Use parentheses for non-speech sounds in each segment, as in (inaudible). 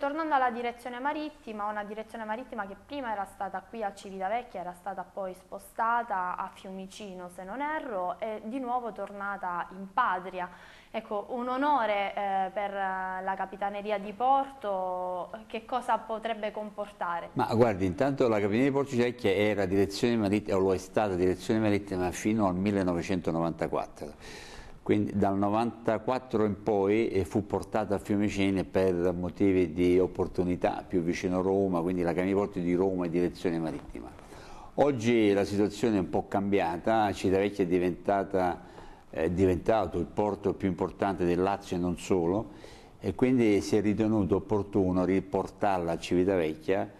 tornando alla direzione marittima, una direzione marittima che prima era stata qui a Civitavecchia, era stata poi spostata a Fiumicino se non erro e di nuovo tornata in patria. Ecco, un onore eh, per eh, la Capitaneria di Porto, che cosa potrebbe comportare? Ma guardi, intanto la Capitaneria di Porto Civitavecchia era direzione marittima, o lo è stata direzione marittima fino al 1994 quindi dal 94 in poi eh, fu portata a Fiumicino per motivi di opportunità più vicino a Roma, quindi la Camiporti di Roma e direzione marittima. Oggi la situazione è un po' cambiata, Civitavecchia è, è diventato il porto più importante del Lazio e non solo e quindi si è ritenuto opportuno riportarla a Civitavecchia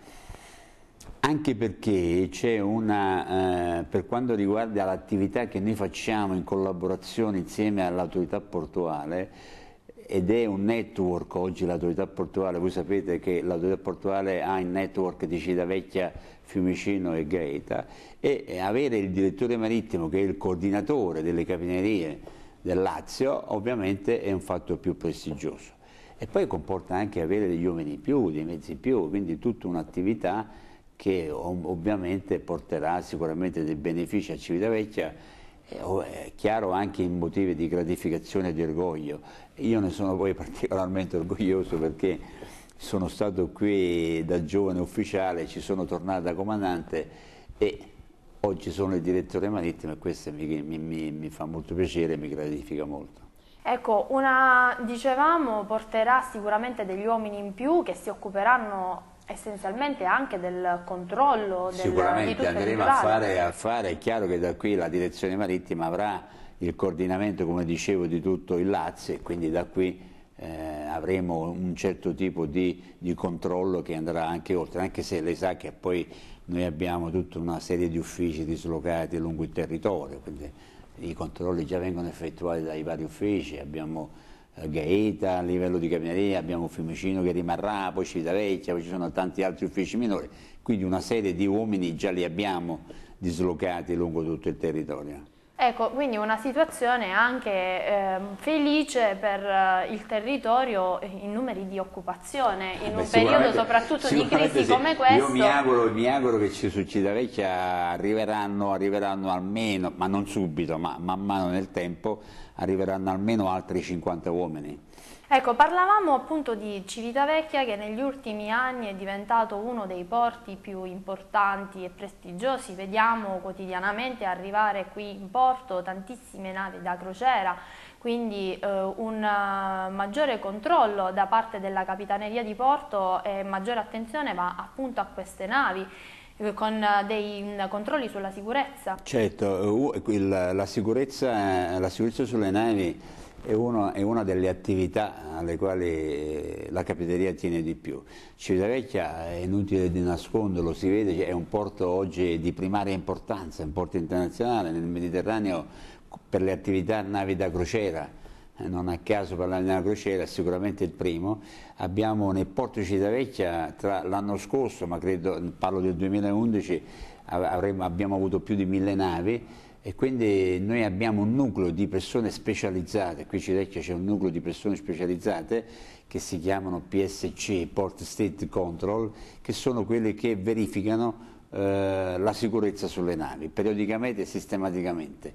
anche perché c'è una, eh, per quanto riguarda l'attività che noi facciamo in collaborazione insieme all'autorità portuale, ed è un network oggi l'autorità portuale, voi sapete che l'autorità portuale ha il network di Civitavecchia, Fiumicino e Greta e avere il direttore marittimo che è il coordinatore delle capinerie del Lazio ovviamente è un fatto più prestigioso e poi comporta anche avere degli uomini in più, dei mezzi in più, quindi tutta un'attività che ovviamente porterà sicuramente dei benefici a Civitavecchia, è chiaro anche in motivi di gratificazione e di orgoglio. Io ne sono poi (laughs) particolarmente orgoglioso perché sono stato qui da giovane ufficiale, ci sono tornato da comandante e oggi sono il direttore marittimo e questo mi, mi, mi fa molto piacere e mi gratifica molto. Ecco, una, dicevamo, porterà sicuramente degli uomini in più che si occuperanno essenzialmente anche del controllo del, sicuramente andremo a fare, a fare, è chiaro che da qui la direzione marittima avrà il coordinamento come dicevo di tutto il Lazio e quindi da qui eh, avremo un certo tipo di, di, controllo che andrà anche oltre anche se lei sa che poi noi abbiamo tutta una serie di uffici dislocati lungo il territorio quindi i controlli già vengono effettuati dai vari uffici abbiamo Gaeta, a livello di Capineria abbiamo Fiumicino che rimarrà, poi Civitavecchia, poi ci sono tanti altri uffici minori, quindi una serie di uomini già li abbiamo dislocati lungo tutto il territorio. Ecco, quindi una situazione anche eh, felice per eh, il territorio in numeri di occupazione, in eh Beh, un periodo soprattutto di crisi sì. come questo. Io mi auguro, mi auguro che ci succeda vecchia, arriveranno, arriveranno almeno, ma non subito, ma man mano nel tempo, arriveranno almeno altri 50 uomini Ecco, parlavamo appunto di Civitavecchia che negli ultimi anni è diventato uno dei porti più importanti e prestigiosi, vediamo quotidianamente arrivare qui in porto tantissime navi da crociera, quindi eh, un eh, maggiore controllo da parte della Capitaneria di Porto e maggiore attenzione va appunto a queste navi eh, con eh, dei mm, controlli sulla sicurezza. Certo, la sicurezza, la sicurezza sulle navi è, uno, è, una delle attività alle quali eh, la capitaneria tiene di più. Civitavecchia è inutile di nasconderlo, si vede è un porto oggi di primaria importanza, un porto internazionale nel Mediterraneo per le attività navi da crociera eh, non a caso parlare della crociera, è sicuramente il primo. Abbiamo nel porto di Civitavecchia l'anno scorso, ma credo, parlo del 2011, avremo, abbiamo avuto più di mille navi e quindi noi abbiamo un nucleo di persone specializzate, qui a Cirecchia c'è un nucleo di persone specializzate che si chiamano PSC, Port State Control, che sono quelle che verificano eh, la sicurezza sulle navi, periodicamente e sistematicamente.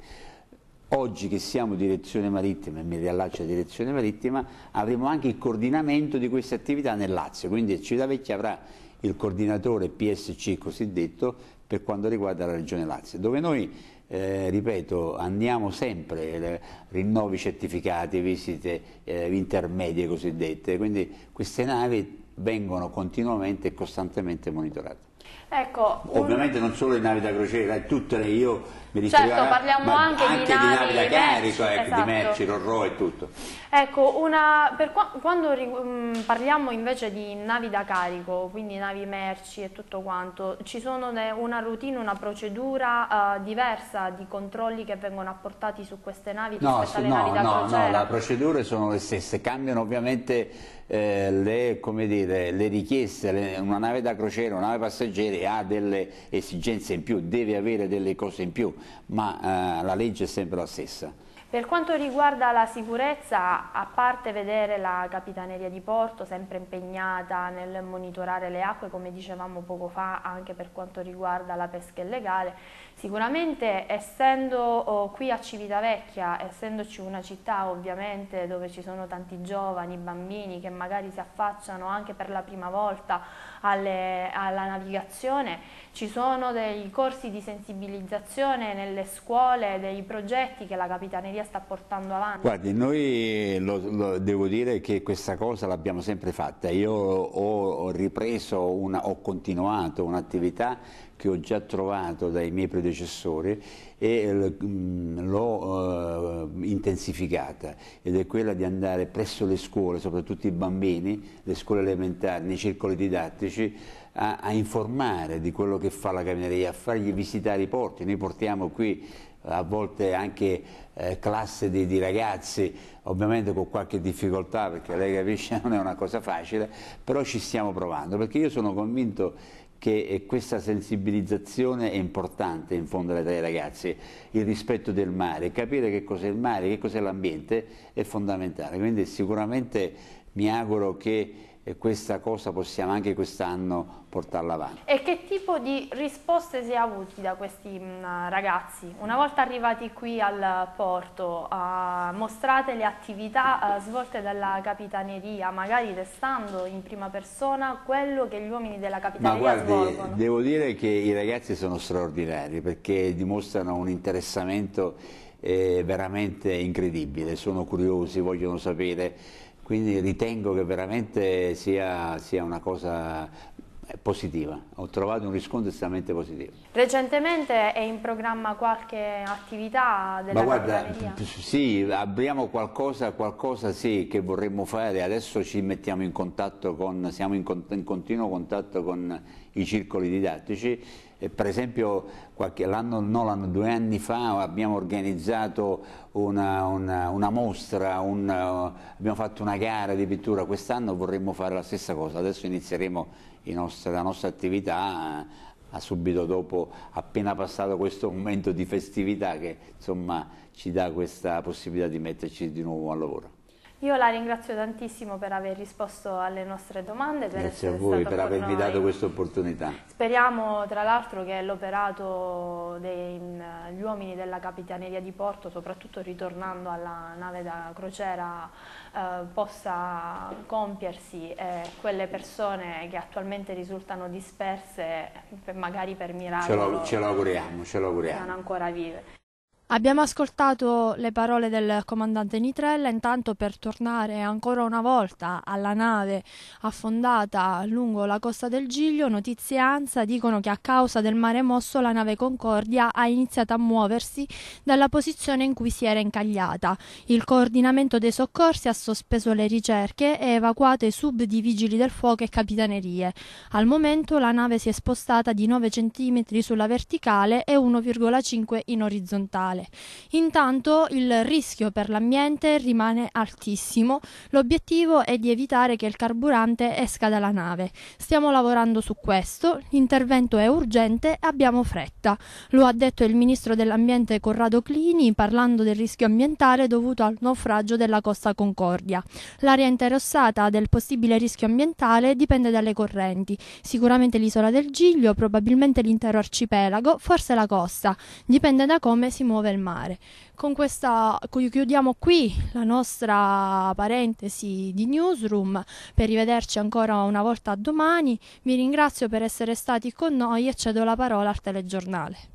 Oggi che siamo direzione marittima, e mi riallaccio a direzione marittima, avremo anche il coordinamento di queste attività nel Lazio, quindi Civitavecchia avrà il coordinatore PSC cosiddetto per quanto riguarda la Regione Lazio, dove noi, eh, ripeto, andiamo sempre, le, eh, rinnovi certificati, visite eh, intermedie cosiddette, quindi queste navi vengono continuamente e costantemente monitorate. Ecco, Ovviamente non solo le navi da crociera, tutte le, io mi ricordo. certo, parliamo ma anche, anche di, navi, da carico, ecco, esatto. di merci, rorò e tutto. Ecco, una, per, quando mh, mm, parliamo invece di navi da carico, quindi navi merci e tutto quanto, ci sono una routine, una procedura uh, diversa di controlli che vengono apportati su queste navi no, rispetto alle no, navi da no, crociera? No, no, le procedure sono le stesse, cambiano ovviamente eh, le, dire, le, richieste, le, una nave da crociera, una nave passeggeri ha delle esigenze in più deve avere delle cose in più, ma eh, la legge è sempre la stessa. Per quanto riguarda la sicurezza, a parte vedere la Capitaneria di Porto sempre impegnata nel monitorare le acque, come dicevamo poco fa, anche per quanto riguarda la pesca illegale, sicuramente essendo oh, qui a Civitavecchia, essendoci una città ovviamente dove ci sono tanti giovani, bambini che magari si affacciano anche per la prima volta alle, alla navigazione, ci sono dei corsi di sensibilizzazione nelle scuole, dei progetti che la Capitaneria Sicilia sta portando avanti? Guardi, noi eh, lo, lo, devo dire che questa cosa l'abbiamo sempre fatta, io ho, ho ripreso, una, ho continuato un'attività che ho già trovato dai miei predecessori e mm, l'ho eh, intensificata ed è quella di andare presso le scuole, soprattutto i bambini, le scuole elementari, nei circoli didattici, a, a informare di quello che fa la Camineria, a fargli visitare i porti. Noi portiamo qui a volte anche eh, classe di, di, ragazzi, ovviamente con qualche difficoltà perché lei capisce (laughs) non è una cosa facile, però ci stiamo provando perché io sono convinto che eh, questa sensibilizzazione è importante in fondo ai ragazzi, il rispetto del mare, capire che cos'è il mare, che cos'è l'ambiente è fondamentale, quindi sicuramente mi auguro che e questa cosa possiamo anche quest'anno portarla avanti. E che tipo di risposte si è avuti da questi mm, ragazzi? Una volta arrivati qui al porto, uh, mostrate le attività uh, svolte dalla capitaneria, magari testando in prima persona quello che gli uomini della capitaneria guardi, svolgono? Devo dire che i ragazzi sono straordinari perché dimostrano un interessamento eh, veramente incredibile, sono curiosi, vogliono sapere quindi ritengo che veramente sia, sia una cosa positiva, ho trovato un riscontro estremamente positivo. Recentemente è in programma qualche attività della Ma guarda, sì, abbiamo qualcosa, qualcosa sì, che vorremmo fare, adesso ci mettiamo in contatto con, siamo in, cont in continuo contatto con i circoli didattici, e per esempio qualche, l'anno, no, due anni fa abbiamo organizzato una, una, una mostra, un, abbiamo fatto una gara di pittura, quest'anno vorremmo fare la stessa cosa, adesso inizieremo nostri, la nostra attività eh, ha subito dopo, appena passato questo momento di festività che insomma, ci dà questa possibilità di metterci di nuovo al lavoro. Io la ringrazio tantissimo per aver risposto alle nostre domande. Per Grazie a voi per avermi dato questa opportunità. Speriamo tra l'altro che l'operato degli eh, uomini della Capitaneria di Porto, soprattutto ritornando alla nave da crociera, eh, possa compiersi e eh, quelle persone che attualmente risultano disperse, magari per miracolo, ce lo, ce lo auguriamo, ce lo auguriamo. sono ancora vive. Abbiamo ascoltato le parole del comandante Nitrella, intanto per tornare ancora una volta alla nave affondata lungo la costa del Giglio, notizie ANSA dicono che a causa del mare mosso la nave Concordia ha iniziato a muoversi dalla posizione in cui si era incagliata. Il coordinamento dei soccorsi ha sospeso le ricerche e evacuato i sub di vigili del fuoco e capitanerie. Al momento la nave si è spostata di 9 cm sulla verticale e 1,5 in orizzontale ambientale. Intanto il rischio per l'ambiente rimane altissimo. L'obiettivo è di evitare che il carburante esca dalla nave. Stiamo lavorando su questo, l'intervento è urgente, e abbiamo fretta. Lo ha detto il ministro dell'ambiente Corrado Clini parlando del rischio ambientale dovuto al naufragio della Costa Concordia. L'area interossata del possibile rischio ambientale dipende dalle correnti, sicuramente l'isola del Giglio, probabilmente l'intero arcipelago, forse la costa. Dipende da come si muove muove il mare. Con questa chiudiamo qui la nostra parentesi di Newsroom per rivederci ancora una volta domani. Vi ringrazio per essere stati con noi e cedo la parola al telegiornale.